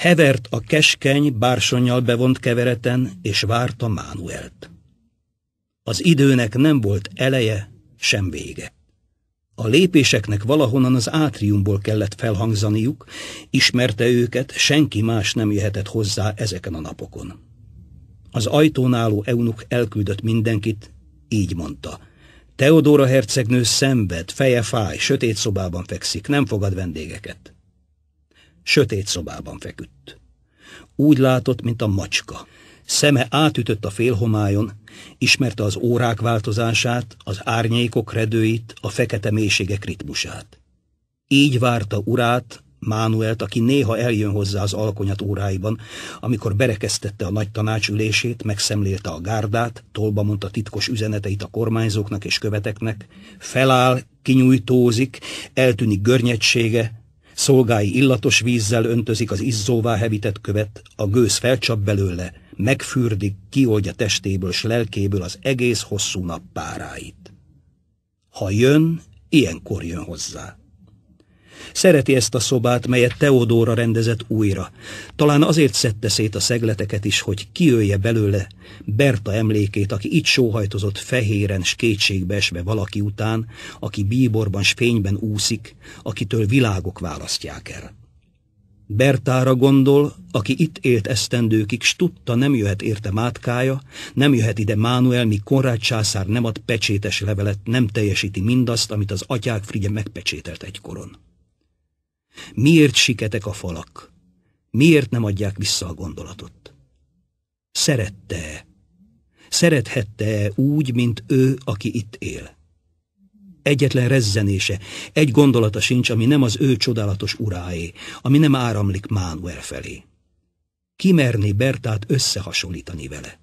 hevert a keskeny, bársonyjal bevont kevereten, és várta Mánuelt. Az időnek nem volt eleje, sem vége. A lépéseknek valahonnan az átriumból kellett felhangzaniuk, ismerte őket, senki más nem jöhetett hozzá ezeken a napokon. Az ajtón álló eunuk elküldött mindenkit, így mondta. Teodóra hercegnő szenved, feje fáj, sötét szobában fekszik, nem fogad vendégeket sötét szobában feküdt. Úgy látott, mint a macska. Szeme átütött a félhomályon, ismerte az órák változását, az árnyékok redőit, a fekete mélységek ritmusát. Így várta urát, Mánuelt, aki néha eljön hozzá az alkonyat óráiban, amikor berekeztette a nagy tanácsülését, megszemlélte a gárdát, tolba mondta titkos üzeneteit a kormányzóknak és követeknek, feláll, kinyújtózik, eltűnik görnyedsége, Szolgái illatos vízzel öntözik az izzóvá hevített követ, a gőz felcsap belőle, megfürdik, kioldja testéből s lelkéből az egész hosszú nap páráit. Ha jön, ilyenkor jön hozzá. Szereti ezt a szobát, melyet Teodóra rendezett újra. Talán azért szedte szét a szegleteket is, hogy kiölje belőle Berta emlékét, aki itt sóhajtozott fehéren, s kétségbe esve valaki után, aki bíborban, s fényben úszik, akitől világok választják el. Bertára gondol, aki itt élt esztendőkig, s tudta, nem jöhet érte mátkája, nem jöhet ide Mánuel, míg Konrád császár nem ad pecsétes levelet, nem teljesíti mindazt, amit az atyák Frigye megpecsételt egykoron. Miért siketek a falak? Miért nem adják vissza a gondolatot? Szerette-e? Szerethette-e úgy, mint ő, aki itt él? Egyetlen rezzenése, egy gondolata sincs, ami nem az ő csodálatos uráé, ami nem áramlik Manuel felé. Kimerni Bertát összehasonlítani vele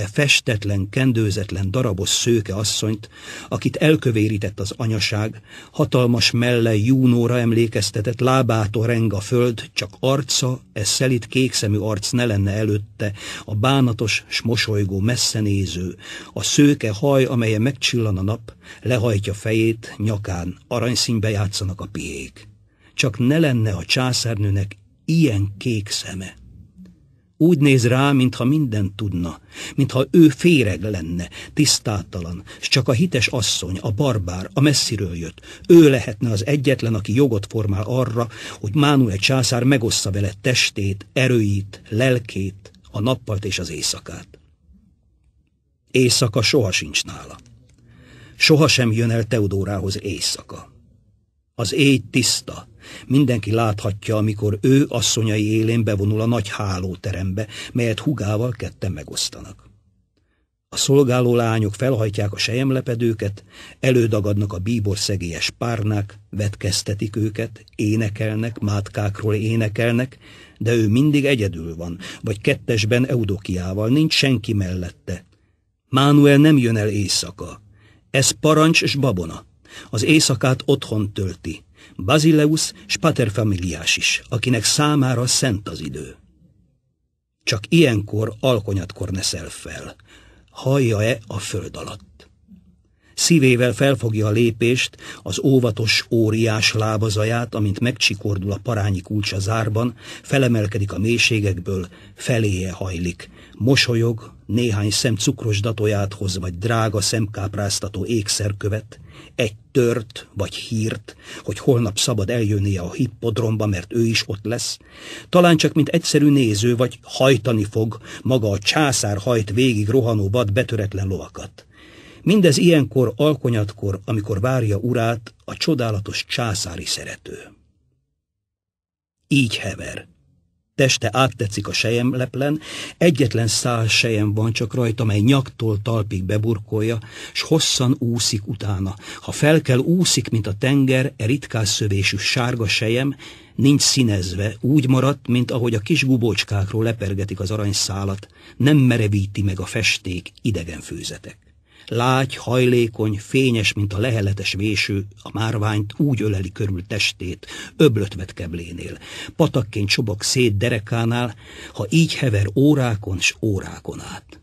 e festetlen, kendőzetlen darabos szőke asszonyt, akit elkövérített az anyaság, hatalmas melle júnóra emlékeztetett lábától reng a föld, csak arca, e szelit kékszemű arc ne lenne előtte, a bánatos, s mosolygó messzenéző, a szőke haj, amelye megcsillan a nap, lehajtja fejét, nyakán, aranyszínbe játszanak a piék. Csak ne lenne a császárnőnek ilyen kék szeme. Úgy néz rá, mintha mindent tudna, mintha ő féreg lenne, tisztátalan, s csak a hites asszony, a barbár, a messziről jött, ő lehetne az egyetlen, aki jogot formál arra, hogy Mánuel császár megossza vele testét, erőit, lelkét, a nappalt és az éjszakát. Éjszaka soha sincs nála. Soha sem jön el Teodórához éjszaka. Az éj tiszta, Mindenki láthatja, amikor ő asszonyai élén bevonul a nagy hálóterembe, melyet hugával ketten megosztanak. A szolgáló lányok felhajtják a sejemlepedőket, elődagadnak a bíbor szegélyes párnák, vetkeztetik őket, énekelnek, mátkákról énekelnek, de ő mindig egyedül van, vagy kettesben eudokiával, nincs senki mellette. Mánuel nem jön el éjszaka. Ez parancs és babona. Az éjszakát otthon tölti. Bazileus Spaterfamiliás paterfamiliás is, akinek számára szent az idő. Csak ilyenkor alkonyatkor neszel fel, hallja-e a föld alatt. Szívével felfogja a lépést, az óvatos, óriás lábazaját, amint megcsikordul a parányi kulcsa zárban, felemelkedik a mélységekből, feléje hajlik, mosolyog, néhány szem cukros datóját hoz, vagy drága szemkápráztató ékszerkövet, egy tört vagy hírt, hogy holnap szabad eljönnie a hippodromba, mert ő is ott lesz, talán csak mint egyszerű néző, vagy hajtani fog maga a császár hajt végig rohanó vad betöretlen lovakat. Mindez ilyenkor, alkonyatkor, amikor várja urát a csodálatos császári szerető. Így hever teste áttetszik a sejemleplen, egyetlen szál sejem van csak rajta, mely nyaktól talpig beburkolja, s hosszan úszik utána. Ha fel kell, úszik, mint a tenger, e ritkás szövésű sárga sejem, nincs színezve, úgy maradt, mint ahogy a kis gubócskákról lepergetik az aranyszálat, nem merevíti meg a festék idegen főzetek lágy, hajlékony, fényes, mint a leheletes véső, a márványt úgy öleli körül testét, öblötvet keblénél, patakként csobog szét derekánál, ha így hever órákon s órákon át.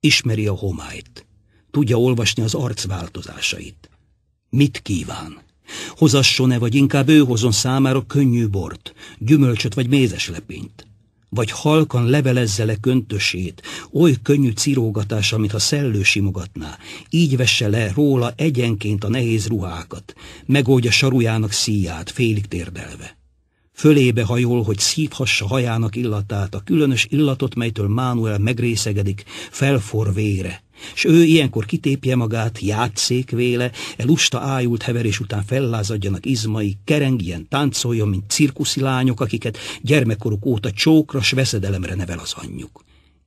Ismeri a homályt, tudja olvasni az arc változásait. Mit kíván? Hozasson-e, vagy inkább ő hozon számára könnyű bort, gyümölcsöt vagy mézes lepényt? vagy halkan levelezze köntösét, oly könnyű amit a szellő simogatná, így vesse le róla egyenként a nehéz ruhákat, megoldja sarujának szíját, félig térdelve. Fölébe hajol, hogy szívhassa hajának illatát, a különös illatot, melytől Mánuel megrészegedik, felfor vére. S ő ilyenkor kitépje magát, játszék véle, e lusta ájult heverés után fellázadjanak izmai, kerengjen, táncoljon, mint cirkuszi lányok, akiket gyermekkoruk óta csókra s veszedelemre nevel az anyjuk.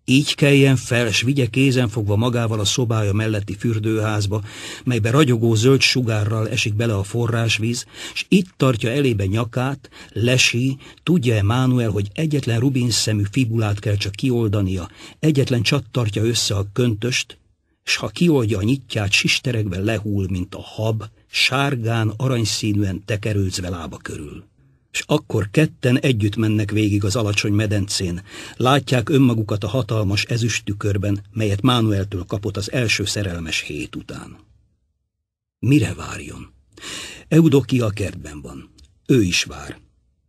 Így keljen fel, s vigye fogva magával a szobája melletti fürdőházba, melybe ragyogó zöld sugárral esik bele a forrásvíz, s itt tartja elébe nyakát, lesi, tudja-e Mánuel, hogy egyetlen rubin szemű fibulát kell csak kioldania, egyetlen csat tartja össze a köntöst, s ha kioldja a nyitját, sisterekben lehull, mint a hab, sárgán, aranyszínűen tekerőzve lába körül és akkor ketten együtt mennek végig az alacsony medencén. Látják önmagukat a hatalmas tükörben, melyet Mánueltől kapott az első szerelmes hét után. Mire várjon? Eudoki a kertben van. Ő is vár.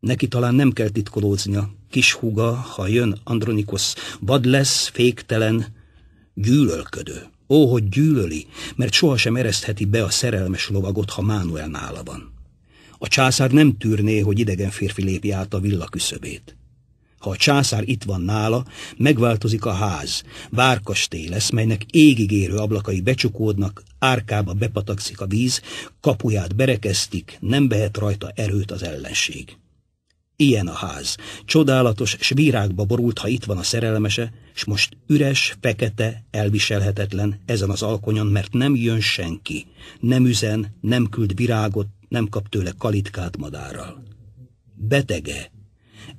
Neki talán nem kell titkolóznia. Kis húga, ha jön Andronikos, vad lesz, féktelen, gyűlölködő. Ó, hogy gyűlöli, mert sohasem eresztheti be a szerelmes lovagot, ha Mánuel nála van. A császár nem tűrné, hogy idegen férfi lépje át a villa küszöbét. Ha a császár itt van nála, megváltozik a ház, várkastély lesz, melynek égig érő ablakai becsukódnak, árkába bepatakszik a víz, kapuját berekeztik, nem behet rajta erőt az ellenség. Ilyen a ház. Csodálatos, s virágba borult, ha itt van a szerelmese, s most üres, fekete, elviselhetetlen ezen az alkonyon, mert nem jön senki. Nem üzen, nem küld virágot, nem kap tőle kalitkát madárral. Betege?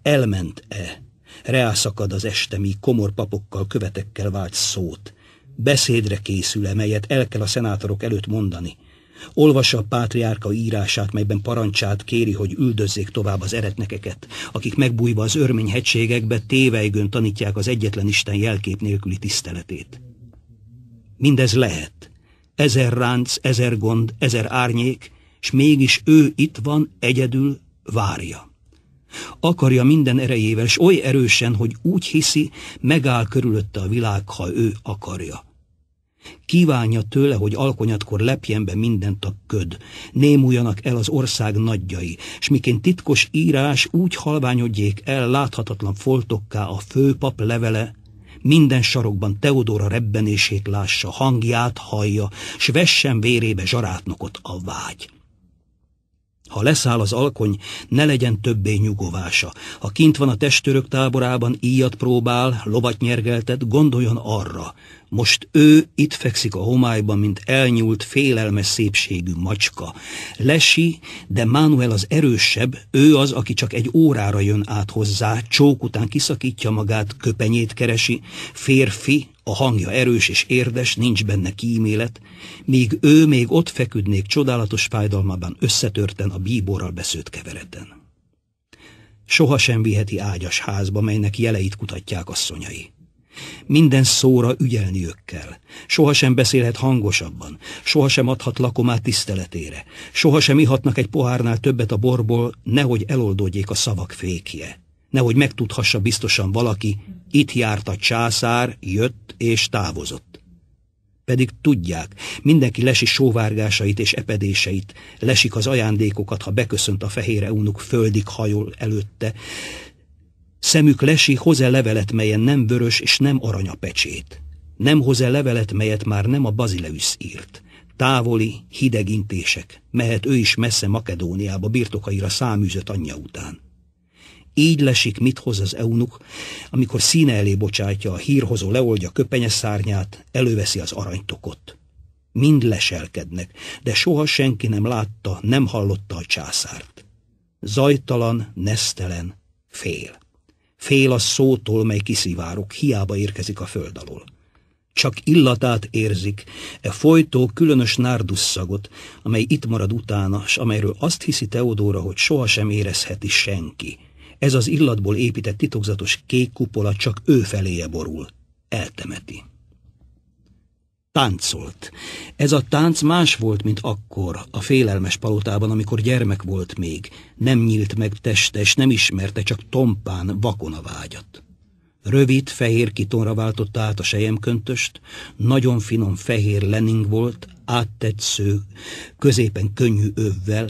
Elment-e? Reászakad az este, míg komor papokkal, követekkel vált szót. Beszédre készül, melyet el kell a szenátorok előtt mondani. Olvassa a pátriárka írását, melyben parancsát kéri, hogy üldözzék tovább az eretnekeket, akik megbújva az örmény hegységekbe tévejgőn tanítják az egyetlen Isten jelkép nélküli tiszteletét. Mindez lehet. Ezer ránc, ezer gond, ezer árnyék, s mégis ő itt van, egyedül várja. Akarja minden erejével, s oly erősen, hogy úgy hiszi, megáll körülötte a világ, ha ő akarja. Kívánja tőle, hogy alkonyatkor lepjen be mindent a köd, némuljanak el az ország nagyjai, s miként titkos írás úgy halványodjék el láthatatlan foltokká a főpap levele, minden sarokban Teodóra rebbenését lássa, hangját hallja, s vessen vérébe zsarátnokot a vágy. Ha leszáll az alkony, ne legyen többé nyugovása. Ha kint van a testőrök táborában, íjat próbál, lovat nyergeltet, gondoljon arra, most ő itt fekszik a homályban, mint elnyúlt, félelmes szépségű macska. Lesi, de Manuel az erősebb, ő az, aki csak egy órára jön át hozzá, csók után kiszakítja magát, köpenyét keresi, férfi, a hangja erős és érdes, nincs benne kímélet, míg ő még ott feküdnék csodálatos fájdalmában összetörten a bíborral beszőtt kevereten. Soha sem viheti ágyas házba, melynek jeleit kutatják asszonyai. Minden szóra ügyelniük kell. Sohasem beszélhet hangosabban, sohasem adhat lakomát tiszteletére, sohasem ihatnak egy pohárnál többet a borból, nehogy eloldódjék a szavak fékje. Nehogy megtudhassa biztosan valaki, itt járt a császár, jött és távozott pedig tudják, mindenki lesi sóvárgásait és epedéseit, lesik az ajándékokat, ha beköszönt a fehér eunuk földig hajol előtte, Szemük lesi -e levelet, melyen nem vörös és nem aranya pecsét. Nem -e levelet, melyet már nem a Bazileus írt. Távoli, hideg intések. Mehet ő is messze Makedóniába, birtokaira száműzött anyja után. Így lesik, mit hoz az eunuk, amikor színe elé bocsátja a hírhozó, leoldja köpenyes szárnyát, előveszi az aranytokot. Mind leselkednek, de soha senki nem látta, nem hallotta a császárt. Zajtalan, nesztelen, fél. Fél a szótól, mely kiszivárok, hiába érkezik a föld alól. Csak illatát érzik, e folytó különös nárdusszagot, amely itt marad utána, s amelyről azt hiszi Teodóra, hogy sohasem érezheti senki. Ez az illatból épített titokzatos kék kupola csak ő feléje borul, eltemeti. Táncolt. Ez a tánc más volt, mint akkor, a félelmes palotában, amikor gyermek volt még. Nem nyílt meg testes, nem ismerte, csak tompán vakon a vágyat. Rövid, fehér kitonra váltotta át a sejemköntöst, nagyon finom fehér lening volt, áttetsző, középen könnyű övvel,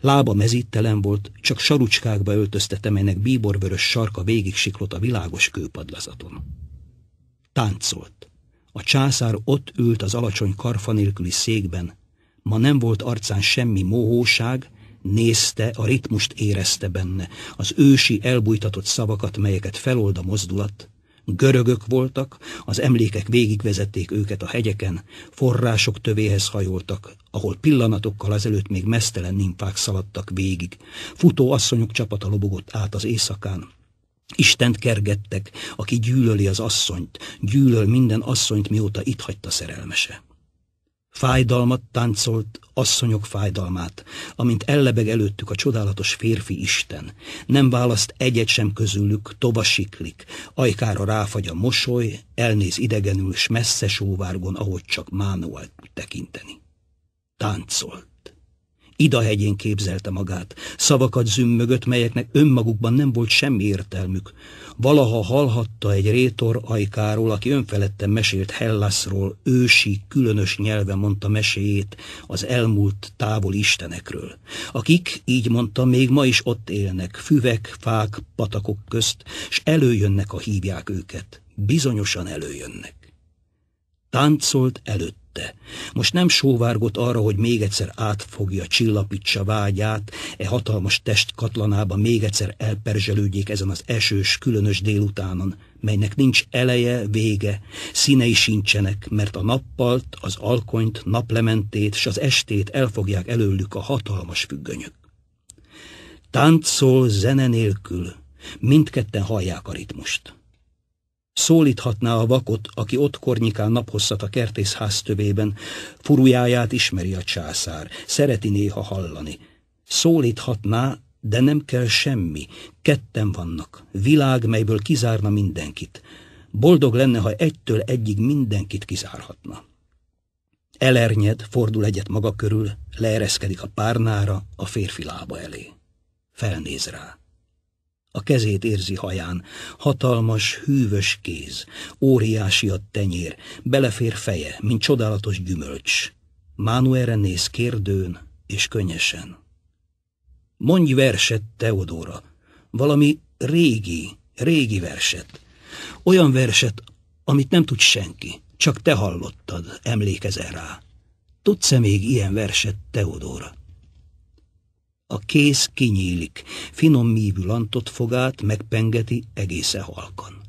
lába mezítelen volt, csak sarucskákba öltöztette, melynek bíborvörös sarka végig siklott a világos kőpadlazaton. Táncolt. A császár ott ült az alacsony karfa nélküli székben. Ma nem volt arcán semmi mohóság, nézte, a ritmust érezte benne, az ősi elbújtatott szavakat, melyeket felold a mozdulat. Görögök voltak, az emlékek végigvezették őket a hegyeken, források tövéhez hajoltak, ahol pillanatokkal ezelőtt még mesztelen nimpák szaladtak végig. Futó asszonyok csapata lobogott át az éjszakán. Istent kergettek, aki gyűlöli az asszonyt, gyűlöl minden asszonyt, mióta itt hagyta szerelmese. Fájdalmat táncolt, asszonyok fájdalmát, amint ellebeg előttük a csodálatos férfi Isten. Nem választ egyet sem közülük, tova siklik, ajkára ráfagy a mosoly, elnéz idegenül, s messze sóvárgon, ahogy csak Mánuel tud tekinteni. Táncolt idahegyén képzelte magát, szavakat zümmögött, melyeknek önmagukban nem volt semmi értelmük. Valaha hallhatta egy rétor ajkáról, aki önfeledten mesélt Hellasról, ősi, különös nyelve mondta meséjét az elmúlt távol istenekről, akik, így mondta, még ma is ott élnek, füvek, fák, patakok közt, s előjönnek, a hívják őket, bizonyosan előjönnek. Táncolt előtt tette. Most nem sóvárgott arra, hogy még egyszer átfogja, csillapítsa vágyát, e hatalmas test katlanába még egyszer elperzselődjék ezen az esős, különös délutánon, melynek nincs eleje, vége, színei sincsenek, mert a nappalt, az alkonyt, naplementét s az estét elfogják előlük a hatalmas függönyök. Táncol zene nélkül, mindketten hallják a ritmust. Szólíthatná a vakot, aki ott kornyikál naphosszat a kertészház tövében, furujáját ismeri a császár, szereti néha hallani. Szólíthatná, de nem kell semmi, ketten vannak, világ, melyből kizárna mindenkit. Boldog lenne, ha egytől egyig mindenkit kizárhatna. Elernyed, fordul egyet maga körül, leereszkedik a párnára, a férfi lába elé. Felnéz rá. A kezét érzi haján, hatalmas, hűvös kéz, óriási a tenyér, belefér feje, mint csodálatos gyümölcs. Mánuere néz kérdőn és könnyesen. Mondj verset, Teodóra, valami régi, régi verset. Olyan verset, amit nem tud senki, csak te hallottad, emlékezel rá. Tudsz-e még ilyen verset, Teodóra? a kéz kinyílik, finom mívű lantott fogát megpengeti egésze halkan.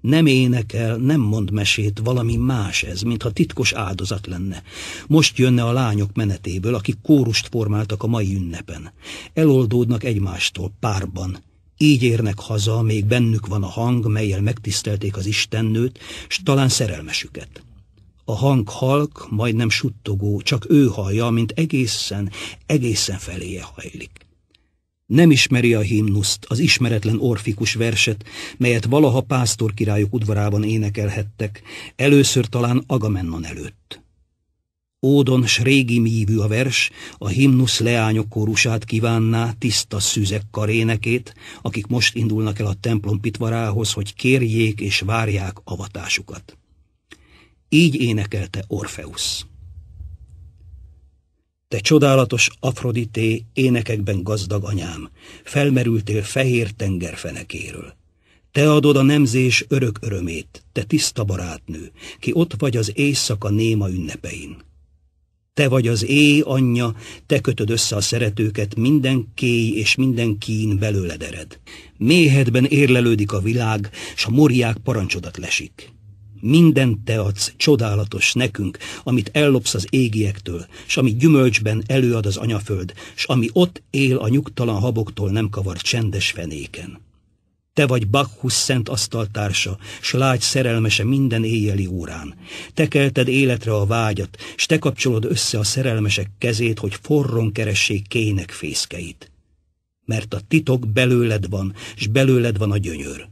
Nem énekel, nem mond mesét, valami más ez, mintha titkos áldozat lenne. Most jönne a lányok menetéből, akik kórust formáltak a mai ünnepen. Eloldódnak egymástól, párban. Így érnek haza, még bennük van a hang, melyel megtisztelték az Istennőt, s talán szerelmesüket. A hang halk, majdnem suttogó, csak ő hallja, mint egészen, egészen feléje hajlik. Nem ismeri a himnuszt, az ismeretlen orfikus verset, melyet valaha pásztor királyok udvarában énekelhettek, először talán Agamennon előtt. Ódon s régi mívű a vers, a himnusz leányok kórusát kívánná, tiszta szüzek karénekét, akik most indulnak el a templom pitvarához, hogy kérjék és várják avatásukat. Így énekelte Orfeusz. Te csodálatos Afrodité, énekekben gazdag anyám, felmerültél fehér tenger fenekéről. Te adod a nemzés örök örömét, te tiszta barátnő, ki ott vagy az éjszaka néma ünnepein. Te vagy az éj anyja, te kötöd össze a szeretőket, minden kéj és minden kín belőled ered. Méhedben érlelődik a világ, s a moriák parancsodat lesik. Minden te adsz, csodálatos nekünk, amit ellopsz az égiektől, s ami gyümölcsben előad az anyaföld, s ami ott él a nyugtalan haboktól nem kavar csendes fenéken. Te vagy Bakhus szent asztaltársa, s lágy szerelmese minden éjjeli órán. Te kelted életre a vágyat, s te kapcsolod össze a szerelmesek kezét, hogy forron keressék kének fészkeit. Mert a titok belőled van, s belőled van a gyönyör.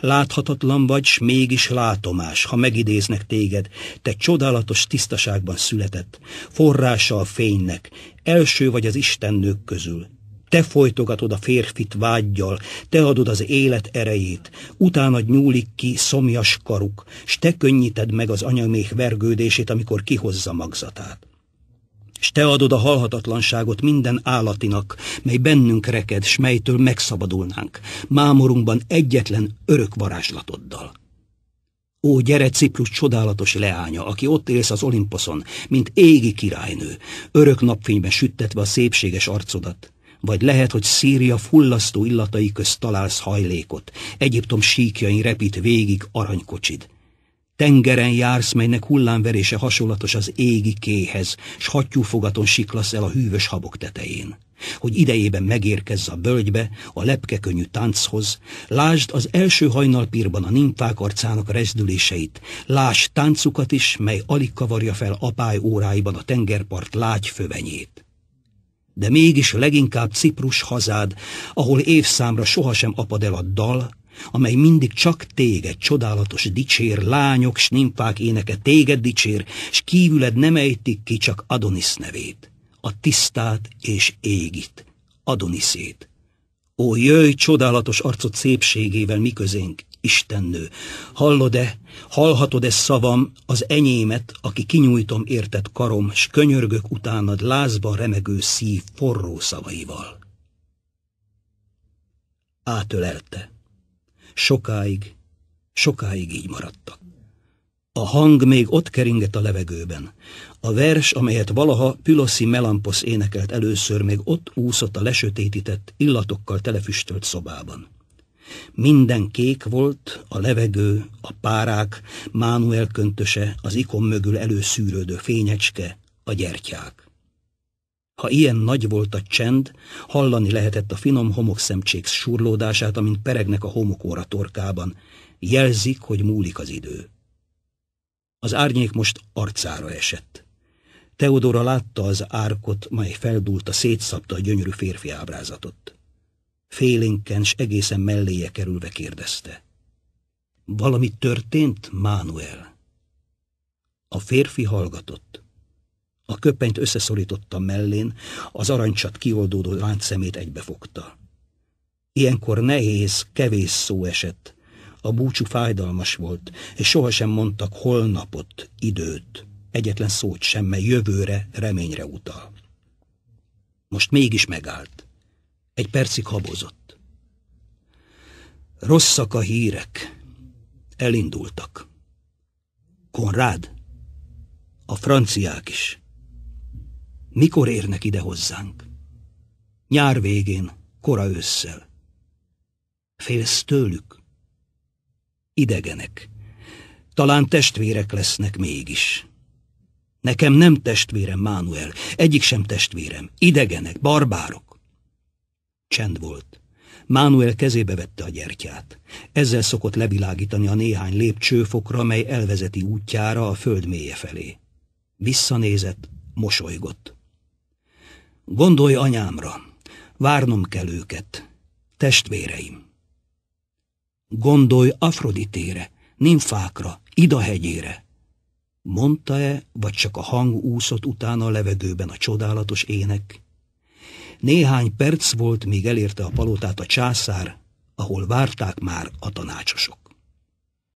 Láthatatlan vagy, s mégis látomás, ha megidéznek téged, te csodálatos tisztaságban született, forrással fénynek, első vagy az istennők közül. Te folytogatod a férfit vágyjal, te adod az élet erejét, utána nyúlik ki szomjas karuk, s te könnyíted meg az anyaméh vergődését, amikor kihozza magzatát és te adod a halhatatlanságot minden állatinak, mely bennünk reked, s melytől megszabadulnánk, mámorunkban egyetlen örök varázslatoddal. Ó, gyere Ciprus csodálatos leánya, aki ott élsz az Olimposzon, mint égi királynő, örök napfényben süttetve a szépséges arcodat. Vagy lehet, hogy Szíria fullasztó illatai közt találsz hajlékot, Egyiptom síkjain repít végig aranykocsid Tengeren jársz, melynek hullámverése hasonlatos az égi kéhez, s hattyúfogaton siklasz el a hűvös habok tetején. Hogy idejében megérkezz a bölgybe, a lepkekönnyű tánchoz, lásd az első hajnalpírban a nimfák arcának rezdüléseit, lásd táncukat is, mely alig kavarja fel apály óráiban a tengerpart lágy fövenyét de mégis leginkább Ciprus hazád, ahol évszámra sohasem apad el a dal, amely mindig csak téged csodálatos dicsér, lányok, s nymfák éneke téged dicsér, s kívüled nem ejtik ki csak Adonis nevét, a tisztát és égit, Adoniszét. Ó, jöjj csodálatos arcot szépségével miközénk, Istennő! Hallod-e, hallhatod-e szavam, az enyémet, aki kinyújtom értett karom, s könyörgök utánad lázban remegő szív forró szavaival? Átölelte. Sokáig, sokáig így maradtak. A hang még ott keringett a levegőben. A vers, amelyet valaha Püloszi Melampos énekelt először, még ott úszott a lesötétített, illatokkal telefüstölt szobában. Minden kék volt, a levegő, a párák, Mánuel köntöse, az ikon mögül előszűrődő fényecske, a gyertyák. Ha ilyen nagy volt a csend, hallani lehetett a finom homokszemcsék surlódását, amint peregnek a homokóra torkában. Jelzik, hogy múlik az idő. Az árnyék most arcára esett. Teodora látta az árkot, mely feldúlta, szétszabta a gyönyörű férfi ábrázatot. Félénken s egészen melléje kerülve kérdezte. Valami történt, Mánuel? A férfi hallgatott. A köpenyt összeszorította mellén, az arancsat kioldódó láncszemét egybefogta. Ilyenkor nehéz, kevés szó esett. A búcsú fájdalmas volt, és sohasem mondtak holnapot, időt. Egyetlen szót sem, mely jövőre, reményre utal. Most mégis megállt. Egy percig habozott. Rosszak a hírek. Elindultak. Konrád? A franciák is. Mikor érnek ide hozzánk? Nyár végén, kora ősszel. Félsz tőlük? Idegenek. Talán testvérek lesznek mégis. Nekem nem testvérem, Mánuel, egyik sem testvérem. Idegenek, barbárok. Csend volt. Mánuel kezébe vette a gyertyát. Ezzel szokott levilágítani a néhány lépcsőfokra, mely elvezeti útjára a föld mélye felé. Visszanézett, mosolygott. Gondolj anyámra, várnom kell őket, testvéreim. Gondolj Afroditére, nimfákra, idahegyére. Mondta-e, vagy csak a hang úszott utána a levegőben a csodálatos ének? Néhány perc volt, míg elérte a palotát a császár, ahol várták már a tanácsosok.